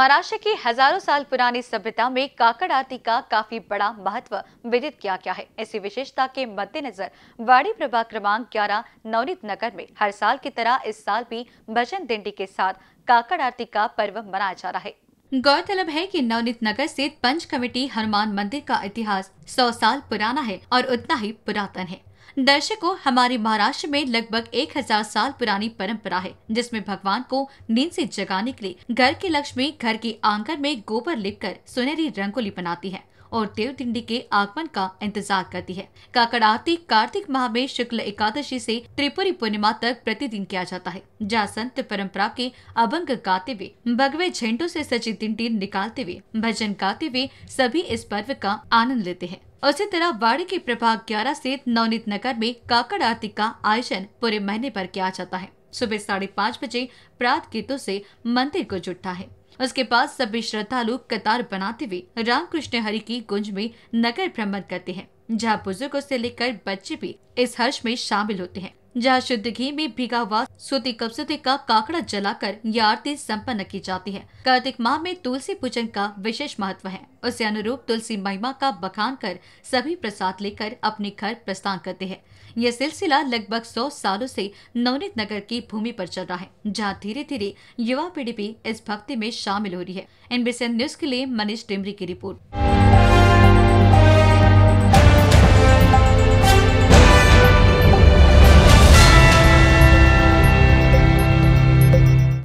महाराष्ट्र की हजारों साल पुरानी सभ्यता में काकड़ आरती का काफी बड़ा महत्व विदित किया गया है इसी विशेषता के मद्देनजर वाड़ी प्रभा क्रमांक ग्यारह नवनीत नगर में हर साल की तरह इस साल भी भजन दिंडी के साथ काकड़ आरती का पर्व मनाया जा रहा है गौरतलब है कि नवनीत नगर स्थित पंच कमेटी हनुमान मंदिर का इतिहास 100 साल पुराना है और उतना ही पुरातन है दर्शकों हमारे महाराष्ट्र में लगभग 1000 साल पुरानी परंपरा है जिसमें भगवान को नींद से जगाने के लिए घर की लक्ष्मी घर के आंगन में गोबर लिपकर सुनहरी रंगोली बनाती है और तिंडी के आगमन का इंतजार करती है काकड़ आरती कार्तिक माह में शुक्ल एकादशी से त्रिपुरी पूर्णिमा तक प्रतिदिन किया जाता है जहाँ संत परंपरा के अभंग गाते हुए भगवे झेंडो से सची तिंडी निकालते हुए भजन गाते हुए सभी इस पर्व का आनंद लेते हैं उसी तरह बाड़ी के प्रभाग ग्यारह ऐसी नवनीत नगर में काकड़ आरती का आयोजन पूरे महीने पर किया जाता है सुबह साढ़े पाँच बजे प्रात गीतों से मंदिर को जुटता है उसके पास सभी श्रद्धालु कतार बनाते हुए रामकृष्ण हरि की गुंज में नगर भ्रमण करते हैं जहाँ बुजुर्गों से लेकर बच्चे भी इस हर्ष में शामिल होते हैं जहाँ शुद्ध घी में भीगा हुआ सूती कबसूती का काकड़ा जलाकर यह आरती संपन्न की जाती है कार्तिक माह में तुलसी पूजन का विशेष महत्व है उसे अनुरूप तुलसी महिमा का बखान कर सभी प्रसाद लेकर अपने घर प्रस्थान करते हैं यह सिलसिला लगभग सौ सालों से नवनीत नगर की भूमि पर चल रहा है जहाँ धीरे धीरे युवा पीढ़ी भी इस भक्ति में शामिल हो रही है एनबीसी न्यूज के लिए मनीष डिमरी की रिपोर्ट